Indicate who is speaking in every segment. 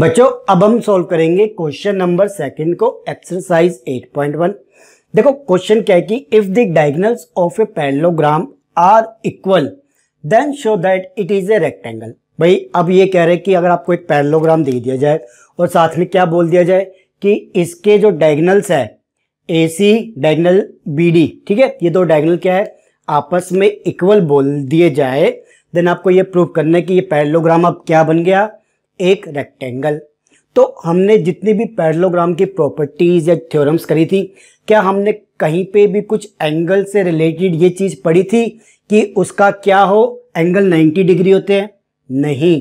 Speaker 1: बच्चों अब हम सॉल्व करेंगे क्वेश्चन नंबर सेकंड को एक्सरसाइज 8.1 देखो क्वेश्चन क्या है कि if the diagonals of a parallelogram are equal then show that it is a rectangle भाई अब ये कह रहे हैं कि अगर आपको एक पैरलोग्राम दे दिया जाए और साथ में क्या बोल दिया जाए कि इसके जो डायगनल्स है A C diagonal B D ठीक है ये दो डायगनल क्या है आपस में इक्वल बोल दिए जाए देन आपको ये प्रूव करना है कि ये पैरलोग्राम अब क्या बन गया एक रेक्टेंगल तो हमने जितनी भी पैरलोग्राम की प्रॉपर्टीज या थ्योरम्स करी थी क्या हमने कहीं पे भी कुछ एंगल से रिलेटेड ये चीज पढ़ी थी कि उसका क्या हो एंगल 90 डिग्री होते हैं नहीं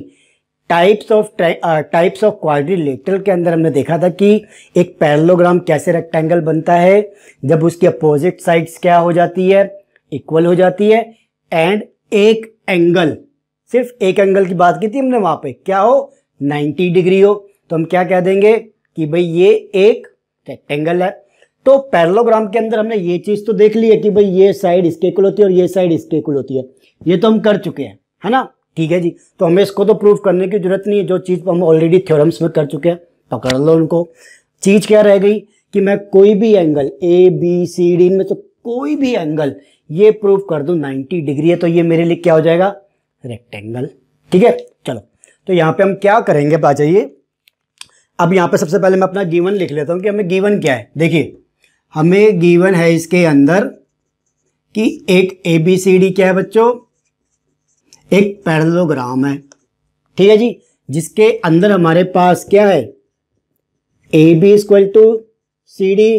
Speaker 1: types of types of quadrilateral के अंदर हमने देखा था कि एक पैरलोग्राम कैसे रेक्टेंगल बनता है जब उसकी अपोजिट साइड्स क्या हो जाती है इक्वल हो जाती है एंड एक एंगल सिर्फ एक एंगल की बात की थी हमने वहां पे क्या हो 90 डिग्री हो तो हम क्या कह देंगे कि भाई ये एक रेक्टेंगल है तो पैरलोग्राम के अंदर हमने ये चीज़ तो देख ली है कि भाई ये साइड इसके कुल होती है और ये साइड इसके कुल होती है ये तो हम कर चुके हैं है ना ठीक है जी तो हमें इसको तो प्रूफ करने की जरूरत नहीं है जो चीज़ हम ऑलरेडी थ्योरम्स में कर चुके हैं पकड़ लो उनको चीज़ क्या रह गई कि मैं कोई भी angle A B C D में तो कोई भी एंगल ये प्रूफ कर दू 90 डिग्री है तो ये मेरे लिए क्या हो जाएगा रेक्टेंगल ठीक है चलो तो यहाँ पे हम क्या करेंगे बात चाहिए अब यहाँ पे सबसे पहले मैं अपना गीवन लिख लेता हूँ कि हमें गीवन क्या है देखिए हमें गीवन है इसके अंदर कि एक ए बी सी डी क्या है बच्चों एक पैरलोग्राम है ठीक है जी जिसके अंदर हमारे पास क्या है A B equal to C D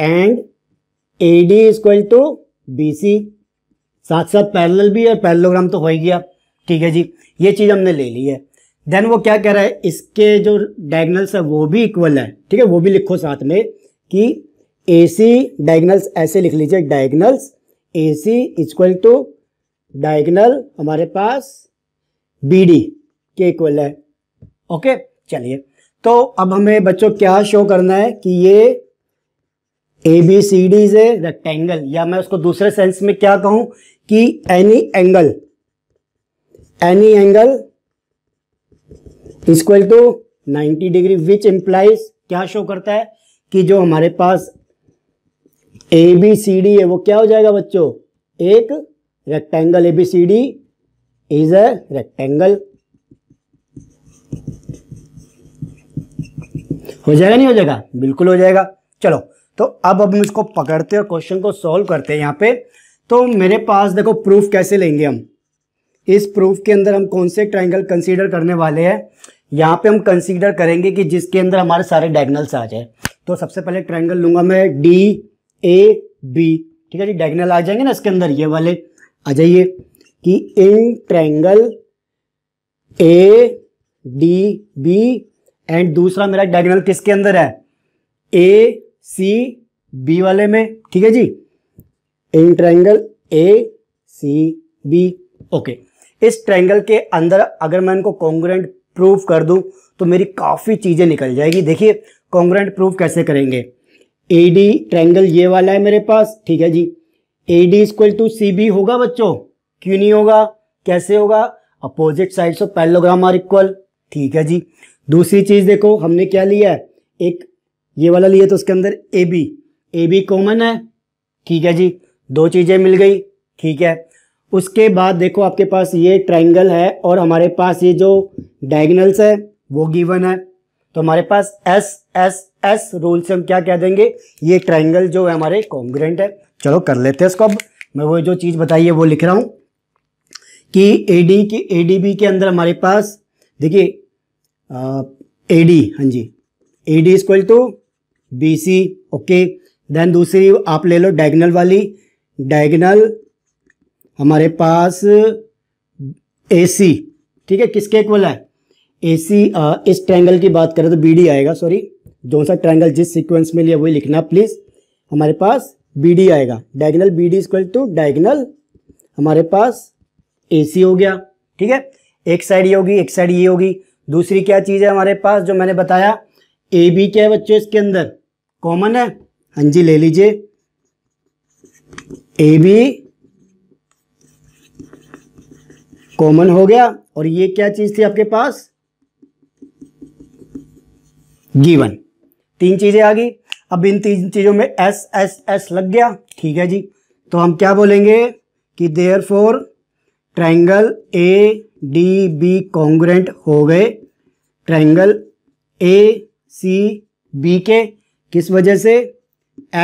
Speaker 1: and A D equal to B C साथ साथ पैरल भी और पैरलोग्राम तो हो ही गया ठीक है जी ये चीज़ हमने ले ली है देन वो क्या कह रहा है इसके जो डायगनल्स है वो भी इक्वल है ठीक है वो भी लिखो साथ में कि ए सी डायगनल्स ऐसे लिख लीजिए diagonals A C equal to diagonal हमारे पास बी डी के इक्वल है ओके चलिए तो अब हमें बच्चों क्या शो करना है कि ये A B C D is a rectangle या मैं उसको दूसरे सेंस में क्या कहूं कि any angle any angle equal to 90 degree which implies क्या शो करता है कि जो हमारे पास ए बी सी डी है वो क्या हो जाएगा बच्चों एक rectangle A B C D is a rectangle हो जाएगा नहीं हो जाएगा बिल्कुल हो जाएगा चलो तो अब हम इसको पकड़ते हैं क्वेश्चन को सॉल्व करते हैं यहाँ पे तो मेरे पास देखो प्रूफ कैसे लेंगे हम इस प्रूफ के अंदर हम कौन से ट्राइंगल कंसीडर करने वाले हैं यहाँ पे हम कंसीडर करेंगे कि जिसके अंदर हमारे सारे डायगनल्स आ जाए तो सबसे पहले ट्राइंगल लूंगा मैं डी ए बी ठीक है जी डायगनल आ जाएंगे ना इसके अंदर ये वाले आ जाइए कि in triangle A D B and दूसरा मेरा डायगनल किसके अंदर है ए सी बी वाले में ठीक है जी in triangle A C B okay इस ट्रायंगल के अंदर अगर मैं इनको कॉन्ग्रेंट प्रूफ कर दूं तो मेरी काफ़ी चीज़ें निकल जाएगी देखिए कॉन्ग्रेंट प्रूफ कैसे करेंगे ए डी ट्रैंगल ये वाला है मेरे पास ठीक है जी A D equal to C B होगा बच्चों क्यों नहीं होगा कैसे होगा opposite side of parallelogram are equal ठीक है जी दूसरी चीज़ देखो हमने क्या लिया है एक ये वाला लिया तो उसके अंदर A B A B common है ठीक है जी दो चीज़ें मिल गई ठीक है उसके बाद देखो आपके पास ये ट्राइंगल है और हमारे पास ये जो डायगनल्स है वो गिवन है तो हमारे पास एस एस एस रूल से हम क्या कह देंगे ये ट्राइंगल जो है हमारे कॉन्ग्रेंट है चलो कर लेते हैं इसको अब मैं वो जो चीज़ बताई है वो लिख रहा हूं कि ए डी की ए डी बी के अंदर हमारे पास देखिए ए डी हाँ जी A D equal to B C okay then दूसरी आप ले लो डायगनल वाली डायगनल हमारे पास ए सी ठीक है किसके इक्वल है ए सी इस ट्रायंगल की बात करें तो बी डी आएगा सॉरी जो सा ट्रायंगल जिस सीक्वेंस में लिया वही लिखना प्लीज़ हमारे पास बी डी आएगा diagonal B D equal to diagonal हमारे पास ए सी हो गया ठीक है एक साइड ये होगी एक साइड ये होगी दूसरी क्या चीज़ है हमारे पास जो मैंने बताया ए बी क्या है बच्चों इसके अंदर कॉमन है हाँ जी ले लीजिए ए बी कॉमन हो गया और ये क्या चीज थी आपके पास गिवन तीन चीजें आ गई अब इन तीन चीजों में एस एस एस लग गया ठीक है जी तो हम क्या बोलेंगे कि therefore triangle A D B congruent हो गए ट्राइंगल ए सी बी के किस वजह से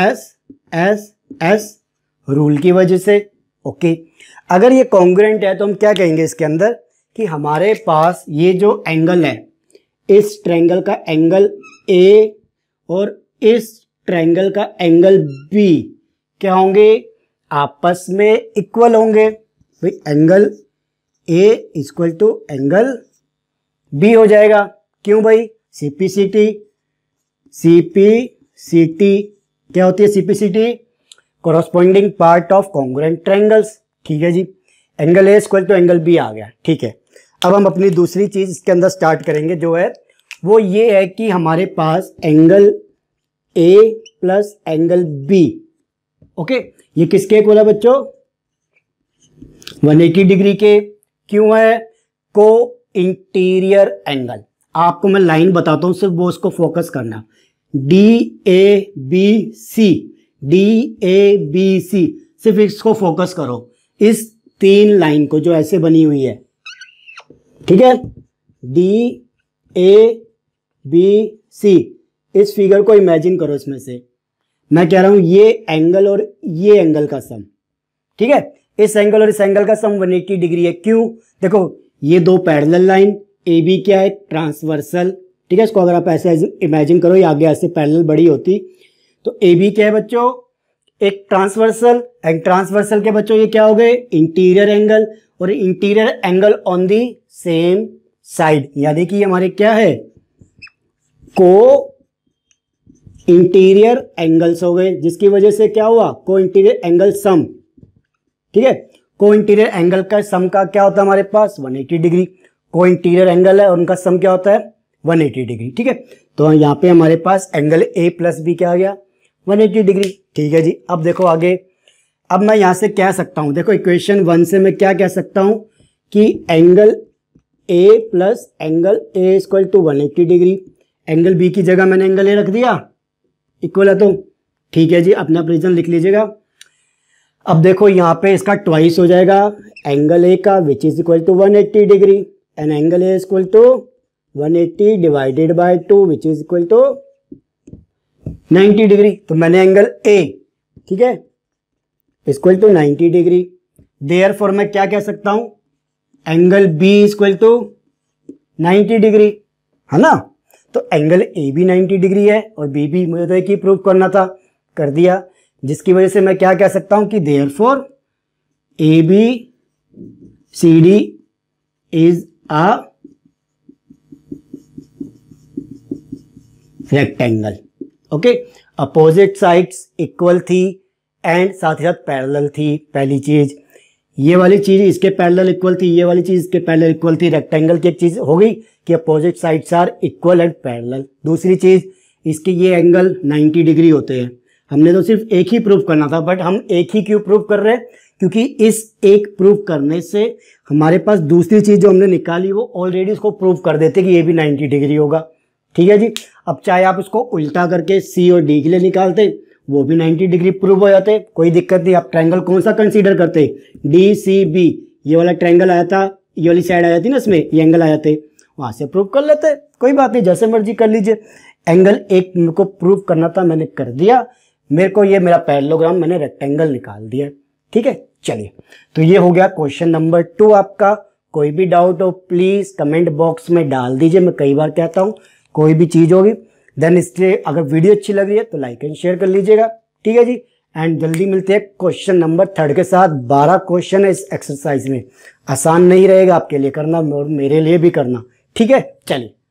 Speaker 1: एस एस एस रूल की वजह से ओके अगर ये कॉन्ग्रेंट है तो हम क्या कहेंगे इसके अंदर कि हमारे पास ये जो एंगल है इस ट्रैंगल का एंगल ए और इस ट्रैंगल का एंगल बी क्या होंगे आपस में इक्वल होंगे भाई angle A equal to angle B हो जाएगा क्यों भाई सीपीसीटी सीपीसीटी क्या होती है CPCT corresponding part of congruent triangles ठीक है जी एंगल ए स्क्वायर तो एंगल बी आ गया ठीक है अब हम अपनी दूसरी चीज़ इसके अंदर स्टार्ट करेंगे जो है वो ये है कि हमारे पास angle A plus angle B okay ये किसके बोला बच्चों 180 डिग्री के क्यों है को इंटीरियर एंगल आपको मैं लाइन बताता हूं सिर्फ वो उसको फोकस करना D A B C D A B C सिर्फ इसको फोकस करो इस तीन लाइन को जो ऐसे बनी हुई है ठीक है डी ए बी सी इस फिगर को इमेजिन करो इसमें से मैं कह रहा हूं ये एंगल और ये एंगल का सम ठीक है इस एंगल और इस एंगल का सम 180 डिग्री है क्यों देखो ये दो पैरेलल लाइन ए बी क्या है ट्रांसवर्सल ठीक है इसको अगर आप ऐसे इमेजिन करो ये आगे ऐसे पैरेलल बड़ी होती तो ए बी क्या है बच्चों एक ट्रांसवर्सल एंड ट्रांसवर्सल के बच्चों ये क्या हो गए इंटीरियर एंगल और interior angle on the same side यानी कि हमारे क्या है को इंटीरियर एंगल्स हो गए जिसकी वजह से क्या हुआ को इंटीरियर एंगल सम ठीक है को इंटीरियर एंगल का सम का क्या होता है हमारे पास 180 डिग्री को इंटीरियर एंगल है और उनका सम क्या होता है 180 डिग्री ठीक है तो यहां पे हमारे पास एंगल ए प्लस बी क्या आ गया 180 डिग्री ठीक है जी अब देखो आगे अब मैं यहाँ से कह सकता हूँ देखो इक्वेशन वन से मैं क्या कह सकता हूँ कि angle A plus angle A equal to one eighty degree angle B की जगह मैंने एंगल ए रख दिया इक्वल है तो ठीक है जी अपना प्रिजन लिख लीजिएगा अब देखो यहाँ पे इसका ट्वाइस हो जाएगा एंगल ए का which is equal to one eighty degree and angle A equal to one eighty divided by two which is equal to 90 degree तो मैंने एंगल ए ठीक है equal to 90 degree therefore मैं क्या कह सकता हूं angle B equal to 90 degree है ना तो एंगल ए भी 90 डिग्री है और बी भी मुझे तो एक ही प्रूव करना था कर दिया जिसकी वजह से मैं क्या कह सकता हूं कि therefore A B C D is a rectangle okay opposite sides equal थी एंड साथ ही साथ पैरेलल थी पहली चीज ये वाली चीज इसके पैरेलल इक्वल थी ये वाली चीज इसके पैरेलल इक्वल थी रेक्टेंगल की एक चीज हो गई कि opposite sides are equal and parallel दूसरी चीज इसके ये एंगल 90 डिग्री होते हैं हमने तो सिर्फ एक ही प्रूफ करना था बट हम एक ही क्यों प्रूफ कर रहे हैं क्योंकि इस एक प्रूफ करने से हमारे पास दूसरी चीज़ जो हमने निकाली वो ऑलरेडी उसको प्रूफ कर देते कि ये भी 90 डिग्री होगा ठीक है जी अब चाहे आप इसको उल्टा करके सी और डी के लिए निकालते वो भी 90 डिग्री प्रूव हो जाते कोई दिक्कत नहीं आप ट्रायंगल कौन सा कंसीडर करते डी सी बी ये वाला ट्रायंगल आया था ये वाली साइड आ जाती ना इसमें ये एंगल आ जाते वहाँ से प्रूव कर लेते कोई बात नहीं जैसे मर्जी कर लीजिए एंगल एक को प्रूव करना था मैंने कर दिया मेरे को ये मेरा पैरलोग्राम मैंने रेक्टेंगल निकाल दिया ठीक है चलिए तो ये हो गया क्वेश्चन नंबर टू आपका कोई भी डाउट हो प्लीज़ कमेंट बॉक्स में डाल दीजिए मैं कई बार कहता हूँ कोई भी चीज़ होगी देन इसलिए अगर वीडियो अच्छी लग रही है तो लाइक एंड शेयर कर लीजिएगा ठीक है जी एंड जल्दी मिलते हैं क्वेश्चन नंबर थर्ड के साथ बारह क्वेश्चन है इस एक्सरसाइज में आसान नहीं रहेगा आपके लिए करना और मेरे लिए भी करना ठीक है चलिए